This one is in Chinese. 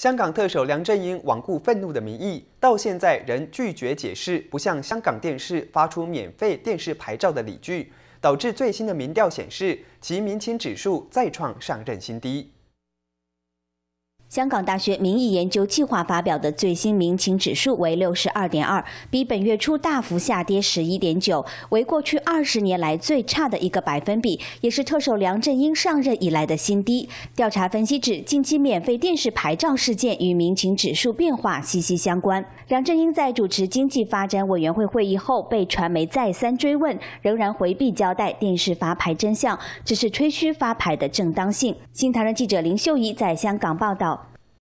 香港特首梁振英罔顾愤怒的民意，到现在仍拒绝解释不向香港电视发出免费电视牌照的理据，导致最新的民调显示其民情指数再创上任新低。香港大学民意研究计划发表的最新民情指数为六十二点二，比本月初大幅下跌十一点九，为过去二十年来最差的一个百分比，也是特首梁振英上任以来的新低。调查分析指，近期免费电视牌照事件与民情指数变化息息相关。梁振英在主持经济发展委员会会议后，被传媒再三追问，仍然回避交代电视发牌真相，只是吹嘘发牌的正当性。新台报记者林秀怡在香港报道。